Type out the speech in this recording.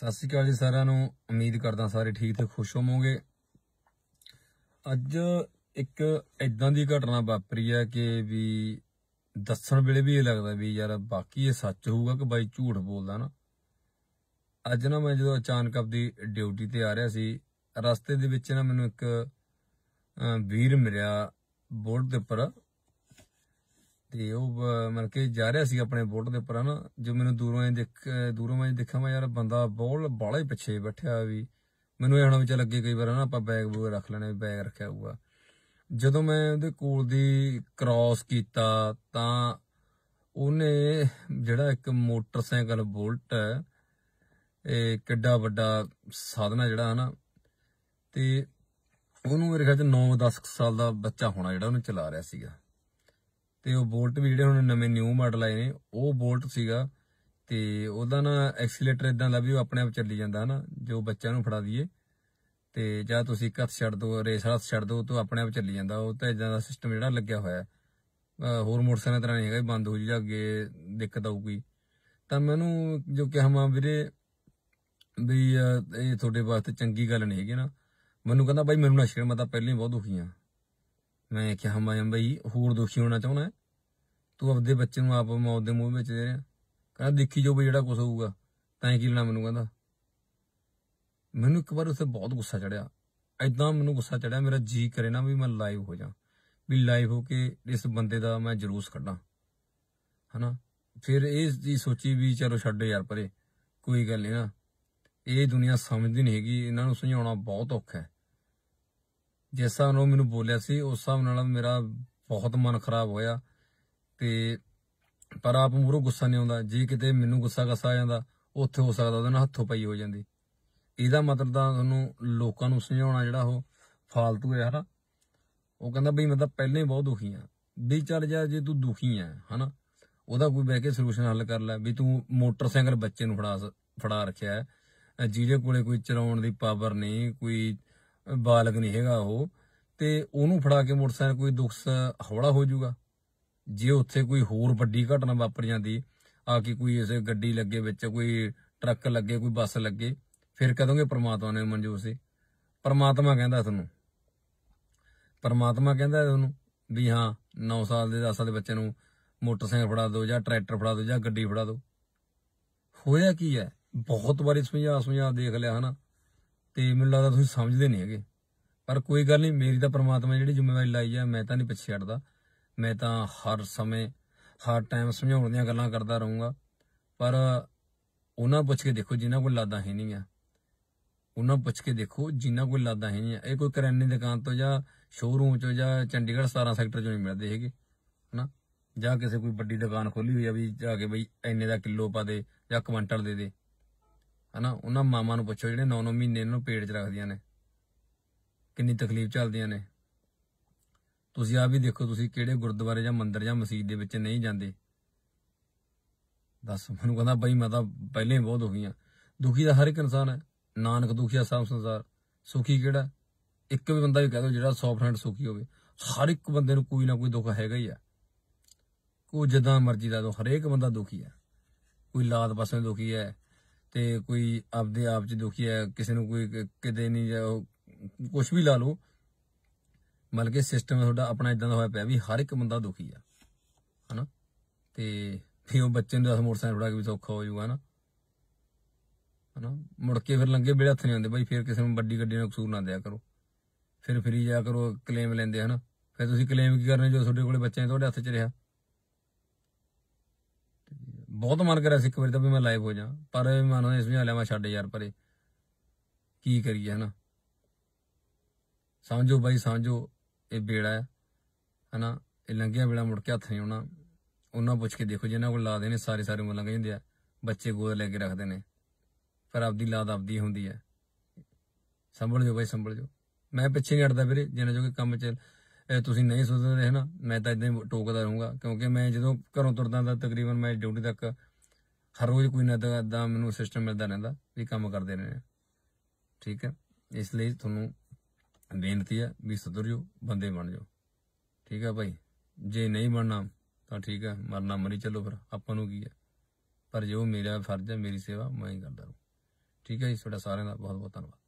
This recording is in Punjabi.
ਸਤਿ ਸ਼੍ਰੀ ਅਕਾਲ ਜੀ ਸਾਰਿਆਂ ਨੂੰ ਉਮੀਦ ਕਰਦਾ ਸਾਰੇ ਠੀਕ ਤੇ ਖੁਸ਼ ਹੋਵੋਗੇ ਅੱਜ ਇੱਕ ਇਦਾਂ ਦੀ ਘਟਨਾ ਵਾਪਰੀ ਹੈ ਕਿ ਵੀ ਦੱਸਣ ਵੇਲੇ ਵੀ ਇਹ ਲੱਗਦਾ ਵੀ ਯਾਰ ਬਾਕੀ ਇਹ ਸੱਚ ਹੋਊਗਾ ਕਿ ਬਾਈ ਝੂਠ ਬੋਲਦਾ ਨਾ ਅੱਜ ਨਾ ਮੈਂ ਜਦੋਂ ਅਚਾਨਕ ਆਪਦੀ ਡਿਊਟੀ ਤੇ ਆ ਰਿਹਾ ਸੀ ਰਸਤੇ ਦੇ ਵਿੱਚ ਨਾ ਮੈਨੂੰ ਇੱਕ ਵੀਰ ਮਿਲਿਆ ਬੋਰਡ ਦੇ ਉੱਪਰ ਤੇ ਉਹ ਮਨ ਕੇ ਜਾ ਰਿਹਾ ਸੀ ਆਪਣੇ ਬੋਟ ਦੇ ਉੱਪਰ ਨਾ ਜੋ ਮੈਨੂੰ ਦੂਰੋਂ ਇਹ ਦੇਖ ਦੂਰੋਂ ਮੈਂ ਦੇਖਾਂ ਮੈਂ ਯਾਰ ਬੰਦਾ ਬੋਲ ਬਾਲੇ ਪਿੱਛੇ ਬੈਠਿਆ ਵੀ ਮੈਨੂੰ ਇਹ ਹਣਾ ਵਿੱਚ ਲੱਗੇ ਕਈ ਵਾਰ ਨਾ ਆਪਾਂ ਬੈਗ ਬੂਗ ਰੱਖ ਲੈਣੇ ਬੈਗ ਰੱਖਿਆ ਹੋਊਗਾ ਜਦੋਂ ਮੈਂ ਉਹਦੇ ਕੋਲ ਦੀ ਕ੍ਰਾਸ ਕੀਤਾ ਤਾਂ ਉਹਨੇ ਜਿਹੜਾ ਇੱਕ ਮੋਟਰਸਾਈਕਲ ਬੁਲਟ ਹੈ ਇਹ ਕਿੱਡਾ ਵੱਡਾ ਸਾਧਨ ਹੈ ਜਿਹੜਾ ਹਨਾ ਤੇ ਉਹਨੂੰ ਮੇਰੇ ਖਿਆਲ ਚ 9-10 ਸਾਲ ਦਾ ਬੱਚਾ ਹੋਣਾ ਜਿਹੜਾ ਉਹਨੇ ਚਲਾ ਰਿਹਾ ਸੀਗਾ ਤੇ ਉਹ ਬੋਲਟ ਵੀ ਜਿਹੜੇ ਹੁਣ ਨਵੇਂ ਨਿਊ ਮਾਡਲ ਆਏ ਨੇ ਉਹ ਬੋਲਟ ਸੀਗਾ ਤੇ ਉਹਦਾ ਨਾ ਐਕਸੀਲੇਟਰ ਇਦਾਂ ਦਾ ਵੀ ਉਹ ਆਪਣੇ ਆਪ ਚੱਲੀ ਜਾਂਦਾ ਹਨਾ ਜੋ ਬੱਚਿਆਂ ਨੂੰ ਫੜਾ ਦਈਏ ਤੇ ਜਾਂ ਤੁਸੀਂ ਕੱਥ ਛੱਡ ਦੋ ਰੇਸ ਹੱਥ ਛੱਡ ਦੋ ਤਾਂ ਆਪਣੇ ਆਪ ਚੱਲੀ ਜਾਂਦਾ ਉਹ ਤਾਂ ਇਦਾਂ ਦਾ ਸਿਸਟਮ ਜਿਹੜਾ ਲੱਗਿਆ ਹੋਇਆ ਹੋਰ ਮੋਟਰਸਾਈਕਲ ਤਰ੍ਹਾਂ ਨਹੀਂ ਹੈਗਾ ਬੰਦ ਹੋ ਜੀ ਅੱਗੇ ਦਿੱਕਤ ਆਊਗੀ ਤਾਂ ਮੈਨੂੰ ਜੋ ਕਿਹਾ ਮਾਂ ਵੀਰੇ ਵੀ ਇਹ ਤੁਹਾਡੇ ਵਾਸਤੇ ਚੰਗੀ ਗੱਲ ਨਹੀਂ ਹੈਗੀ ਨਾ ਮੈਨੂੰ ਕਹਿੰਦਾ ਬਾਈ ਮੈਨੂੰ ਨਾ ਸ਼ਰਮ ਮੈਂ ਤਾਂ ਪਹਿਲਾਂ ਹੀ ਬਹੁਤ ਦੁਖੀ ਆ ਮੈਂ ਕਿਹਾ ਮੈਂ ਬਈ ਹੋਰ ਦੁਖੀ ਹੋਣਾ ਚਾਹੁੰਦਾ ਤੂੰ ਆਪਦੇ ਬੱਚੇ ਨੂੰ ਆਪ ਮੌਤ ਦੇ ਮੂੰਹ ਵਿੱਚ ਦੇ ਰਿਹਾ ਕਹਿੰਦਾ ਦੇਖੀ ਜੋ ਬਈ ਜਿਹੜਾ ਕੁਝ ਹੋਊਗਾ ਤਾਂ ਕੀ ਲੈਣਾ ਮੈਨੂੰ ਕਹਿੰਦਾ ਮੈਨੂੰ ਇੱਕ ਵਾਰ ਉਸੇ ਬਹੁਤ ਗੁੱਸਾ ਚੜਿਆ ਐਦਾਂ ਮੈਨੂੰ ਗੁੱਸਾ ਚੜਿਆ ਮੇਰਾ ਜੀ ਕਰੇ ਨਾ ਵੀ ਮੈਂ ਲਾਈਵ ਹੋ ਜਾ ਵੀ ਲਾਈਵ ਹੋ ਕੇ ਇਸ ਬੰਦੇ ਦਾ ਮੈਂ ਜਲੂਸ ਕੱਢਾਂ ਹਨਾ ਫਿਰ ਇਹ ਦੀ ਸੋਚੀ ਵੀ ਚਲੋ ਛੱਡ ਯਾਰ ਪਰੇ ਕੋਈ ਗੱਲ ਨਹੀਂ ਨਾ ਇਹ ਦੁਨੀਆ ਸਮਝਦੀ ਨਹੀਂ ਹੈਗੀ ਇਹਨਾਂ ਨੂੰ ਸਮਝਾਉਣਾ ਬਹੁਤ ਔਖਾ ਹੈ ਜਿਸ ਹਿਸਾਬ ਨਾਲ ਉਹ ਮੈਨੂੰ ਬੋਲਿਆ ਸੀ ਉਸ ਹਿਸਾਬ ਨਾਲ ਮੇਰਾ ਬਹੁਤ ਮਨ ਖਰਾਬ ਹੋਇਆ ਤੇ ਪਰ ਆਪ ਮੂਰੋ ਗੁੱਸਾ ਨਹੀਂ ਆਉਂਦਾ ਜੇ ਕਿਤੇ ਮੈਨੂੰ ਗੁੱਸਾ ਗੱਸਾ ਆ ਜਾਂਦਾ ਉੱਥੇ ਹੋ ਸਕਦਾ ਉਹਦੇ ਨਾਲ ਹੱਥੋਂ ਪਈ ਹੋ ਜਾਂਦੀ ਇਹਦਾ ਮਤਲਬ ਤਾਂ ਤੁਹਾਨੂੰ ਲੋਕਾਂ ਨੂੰ ਸਮਝਾਉਣਾ ਜਿਹੜਾ ਉਹ ਫਾਲਤੂ ਹੈ ਹਨਾ ਉਹ ਕਹਿੰਦਾ ਬਈ ਮੈਂ ਤਾਂ ਪਹਿਲਾਂ ਹੀ ਬਹੁਤ ਦੁਖੀ ਆ ਵੀ ਚੱਲ ਜਾ ਜੇ ਤੂੰ ਦੁਖੀ ਆ ਹਨਾ ਉਹਦਾ ਕੋਈ ਬਹਿ ਕੇ ਸੋਲੂਸ਼ਨ ਹੱਲ ਕਰ ਲੈ ਵੀ ਤੂੰ ਮੋਟਰਸਾਈਕਲ ਬੱਚੇ ਨੂੰ ਫੜਾ ਫੜਾ ਰੱਖਿਆ ਹੈ ਜਿਹਦੇ ਕੋਲੇ ਕੋਈ ਚਲਾਉਣ ਦੀ ਪਾਵਰ ਨਹੀਂ ਕੋਈ ਬਾਲਗ ਨਹੀਂ ਹੈਗਾ ਉਹ ਤੇ ਉਹਨੂੰ ਫੜਾ ਕੇ ਮੋਟਰਸਾਈਕਲ ਕੋਈ ਦੁਖਸ ਹੌਲਾ ਹੋ ਜਾਊਗਾ ਜੇ ਉੱਥੇ ਕੋਈ ਹੋਰ ਵੱਡੀ ਘਟਨਾ ਵਾਪਰ ਜਾਂਦੀ ਆ ਕਿ ਕੋਈ ਇਸੇ ਗੱਡੀ ਲੱਗੇ ਵਿੱਚ ਕੋਈ ਟਰੱਕ ਲੱਗੇ ਕੋਈ ਬੱਸ ਲੱਗੇ ਫਿਰ ਕਹਦੋਗੇ ਪ੍ਰਮਾਤਮਾ ਨੇ ਮਨਜ਼ੂਰ ਸੀ ਪ੍ਰਮਾਤਮਾ ਕਹਿੰਦਾ ਤੁਹਾਨੂੰ ਪਰਮਾਤਮਾ ਕਹਿੰਦਾ ਤੁਹਾਨੂੰ ਵੀ ਹਾਂ 9 ਸਾਲ ਦੇ 10 ਸਾਲ ਦੇ ਬੱਚੇ ਨੂੰ ਮੋਟਰਸਾਈਕਲ ਫੜਾ ਦਿਓ ਜਾਂ ਟਰੈਕਟਰ ਫੜਾ ਦਿਓ ਜਾਂ ਗੱਡੀ ਫੜਾ ਦਿਓ ਹੋਇਆ ਕੀ ਹੈ ਬਹੁਤ ਵਾਰੀ ਸਮਝਾ ਸਮਝਾ ਦੇਖ ਲਿਆ ਹਨਾ ਤੇ ਮੈਨੂੰ ਲੱਗਦਾ ਤੁਸੀਂ ਸਮਝਦੇ ਨਹੀਂ ਹੈਗੇ ਪਰ ਕੋਈ ਗੱਲ ਨਹੀਂ ਮੇਰੀ ਤਾਂ ਪ੍ਰਮਾਤਮਾ ਜਿਹੜੀ ਜ਼ਿੰਮੇਵਾਰੀ ਲਾਈ ਆ ਮੈਂ ਤਾਂ ਨਹੀਂ ਪਿੱਛੇ ਹਟਦਾ ਮੈਂ ਤਾਂ ਹਰ ਸਮੇਂ ਹਰ ਟਾਈਮ ਸਮਝਾਉਣ ਦੀਆਂ ਗੱਲਾਂ ਕਰਦਾ ਰਹੂੰਗਾ ਪਰ ਉਹਨਾਂ ਪੁੱਛ ਕੇ ਦੇਖੋ ਜਿਨ੍ਹਾਂ ਕੋਲ ਲਾਦਾ ਹੈ ਨਹੀਂ ਆ ਉਹਨਾਂ ਪੁੱਛ ਕੇ ਦੇਖੋ ਜਿਨ੍ਹਾਂ ਕੋਲ ਲਾਦਾ ਹੈ ਨਹੀਂ ਆ ਇਹ ਕੋਈ ਕਰਿਆਨੇ ਦੁਕਾਨ ਤੋਂ ਜਾਂ ਸ਼ੋਰੂਮ ਚੋਂ ਜਾਂ ਚੰਡੀਗੜ੍ਹ 17 ਸੈਕਟਰ ਚੋਂ ਨਹੀਂ ਮਿਲਦੇ ਹੈਗੇ ਹਨਾ ਜਾਂ ਕਿਸੇ ਕੋਈ ਵੱਡੀ ਦੁਕਾਨ ਖੋਲੀ ਹੋਈ ਆ ਵੀ ਜਾ ਕੇ ਬਈ ਐਨੇ ਦਾ ਕਿਲੋ ਪਾ ਦੇ ਜਾਂ ਕੁਇੰਟਲ ਦੇ ਦੇ ਹਨਾ ਉਹਨਾਂ ਮਾਮਾ ਨੂੰ ਪੁੱਛੋ ਜਿਹੜੇ 9-9 ਮਹੀਨੇ ਇਹਨਾਂ ਨੂੰ ਪੇਟ 'ਚ ਰੱਖਦੀਆਂ ਨੇ ਕਿੰਨੀ ਤਕਲੀਫ ਚੱਲਦੀਆਂ ਨੇ ਤੁਸੀਂ ਆ ਵੀ ਦੇਖੋ ਤੁਸੀਂ ਕਿਹੜੇ ਗੁਰਦੁਆਰੇ ਜਾਂ ਮੰਦਿਰ ਜਾਂ ਮਸਜਿਦ ਦੇ ਵਿੱਚ ਨਹੀਂ ਜਾਂਦੇ ਦੱਸ ਮੈਨੂੰ ਕਹਿੰਦਾ ਬਈ ਮੈਂ ਤਾਂ ਪਹਿਲੇ ਹੀ ਬਹੁਤ ਦੁਖੀ ਆ ਦੁਖੀ ਦਾ ਹਰ ਇੱਕ ਇਨਸਾਨ ਹੈ ਨਾਨਕ ਦੁਖੀਆ ਸਭ ਸੰਸਾਰ ਸੁਖੀ ਕਿਹੜਾ ਇੱਕ ਵੀ ਬੰਦਾ ਵੀ ਕਹਿ ਦੋ ਜਿਹੜਾ 100% ਸੁਖੀ ਹੋਵੇ ਹਰ ਇੱਕ ਬੰਦੇ ਨੂੰ ਕੋਈ ਨਾ ਕੋਈ ਦੁੱਖ ਹੈਗਾ ਹੀ ਆ ਕੋ ਜਦਾਂ ਮਰਜ਼ੀ ਦਾ ਦੁੱਖ ਹਰੇਕ ਬੰਦਾ ਦੁਖੀ ਆ ਕੋਈ ਲਾਦ ਪਾਸੇ ਦੁਖੀ ਹੈ ਤੇ ਕੋਈ ਆਪਦੇ ਆਪ ਚ ਦੁਖੀ ਹੈ ਕਿਸੇ ਨੂੰ ਕੋਈ ਕਿਤੇ ਨਹੀਂ ਕੁਝ ਵੀ ਲਾ ਲਓ ਮਤਲਬ ਕਿ ਸਿਸਟਮ ਤੁਹਾਡਾ ਆਪਣਾ ਇਦਾਂ ਦਾ ਹੋਇਆ ਪਿਆ ਵੀ ਹਰ ਇੱਕ ਬੰਦਾ ਦੁਖੀ ਆ ਹਨਾ ਤੇ ਫਿਰ ਉਹ ਬੱਚੇ ਨੂੰ ਦਸ ਮੋਟਰਸਾਈਕਲ ਫੜਾ ਕੇ ਵੀ ਸੌਖਾ ਹੋ ਜਾਊਗਾ ਹਨਾ ਹਨਾ ਮੁੜ ਕੇ ਫਿਰ ਲੰਗੇ ਬੇੜੇ ਹੱਥ ਨਹੀਂ ਆਉਂਦੇ ਬਾਈ ਫਿਰ ਕਿਸੇ ਨੂੰ ਵੱਡੀ ਗੱਡੀ ਨਾਲ ਕਸੂਰ ਨਾ ਦਿਆ ਕਰੋ ਫਿਰ ਫਰੀ ਜਾ ਕਰੋ ਕਲੇਮ ਲੈਂਦੇ ਹਨਾ ਫਿਰ ਤੁਸੀਂ ਕਲੇਮ ਕੀ ਕਰਨੇ ਜੋ ਤੁਹਾਡੇ ਕੋਲੇ ਬੱਚੇ ਤੁਹਾਡੇ ਹੱਥ 'ਚ ਰਿਹਾ ਬਹੁਤ ਮਨ ਕਰਿਆ ਸੀ ਇੱਕ ਵਾਰੀ ਤਾਂ ਵੀ ਮੈਂ ਲਾਈਵ ਹੋ ਜਾਵਾਂ ਪਰ ਮਨ ਨੇ ਸਮਝਾ ਲਿਆ ਮੈਂ ਛੱਡ ਯਾਰ ਪਰੇ ਕੀ ਕਰੀਏ ਹਨਾ ਸਮਝੋ ਬਾਈ ਸਮਝੋ ਇਹ ਬੇੜਾ ਹੈ ਹਨਾ ਇਹ ਲੰਘਿਆ ਬੇੜਾ ਮੁੜ ਕੇ ਹੱਥ ਨਹੀਂ ਆਉਣਾ ਉਹਨਾਂ ਪੁੱਛ ਕੇ ਦੇਖੋ ਜਿਹਨਾਂ ਕੋਲ ਲਾਦੇ ਨੇ ਸਾਰੇ ਸਾਰੇ ਮੁੱਲਾਂ ਕਹਿੰਦੇ ਆ ਬੱਚੇ ਗੋਦ ਲੈ ਕੇ ਰੱਖਦੇ ਨੇ ਪਰ ਆਪਦੀ ਲਾਦ ਆਪਦੀ ਹੁੰਦੀ ਹੈ ਸੰਭਲ ਜੋ ਬਾਈ ਸੰਭਲ ਜੋ ਮੈਂ ਪਿੱਛੇ ਨਹੀਂ ਹਟਦਾ ਵੀਰੇ ਜਿਹਨਾਂ ਜੋ ਕੰਮ ਚੱਲ ਤੁਸੀਂ ਨਹੀਂ ਸੁਧਰਦੇ ਹਨਾ ਮੈਂ ਤਾਂ ਇਦਾਂ ਟੋਕਦਾ ਰਹੂੰਗਾ ਕਿਉਂਕਿ ਮੈਂ ਜਦੋਂ ਘਰੋਂ ਤੁਰਦਾ ਤਾਂ ਤਕਰੀਬਨ ਮੈਂ ਡਿਊਟੀ ਤੱਕ ਹਰ ਰੋਜ਼ ਕੋਈ ਨਾ ਤਾਂ ਮੈਨੂੰ ਸਿਸਟਮ ਮਿਲਦਾ ਰਹਿੰਦਾ ਵੀ ਕੰਮ ਕਰਦੇ ਰਹਿੰਦੇ ਠੀਕ ਹੈ ਇਸ ਲਈ ਤੁਹਾਨੂੰ ਬੇਨਤੀ ਹੈ ਵੀ ਸੁਧਰ ਬੰਦੇ ਬਣ ਜਾਓ ਠੀਕ ਹੈ ਭਾਈ ਜੇ ਨਹੀਂ ਬਣਨਾ ਤਾਂ ਠੀਕ ਹੈ ਮਰਨਾ ਮਰੀ ਚੱਲੋ ਫਿਰ ਆਪਾਂ ਨੂੰ ਕੀ ਹੈ ਪਰ ਜੋ ਮੇਰਾ ਫਰਜ਼ ਹੈ ਮੇਰੀ ਸੇਵਾ ਮੈਂ ਹੀ ਕਰਦਾ ਰਹੂੰ ਠੀਕ ਹੈ ਜੀ ਤੁਹਾਡਾ ਸਾਰਿਆਂ ਦਾ ਬਹੁਤ ਬਹੁਤ ਧੰਨਵਾਦ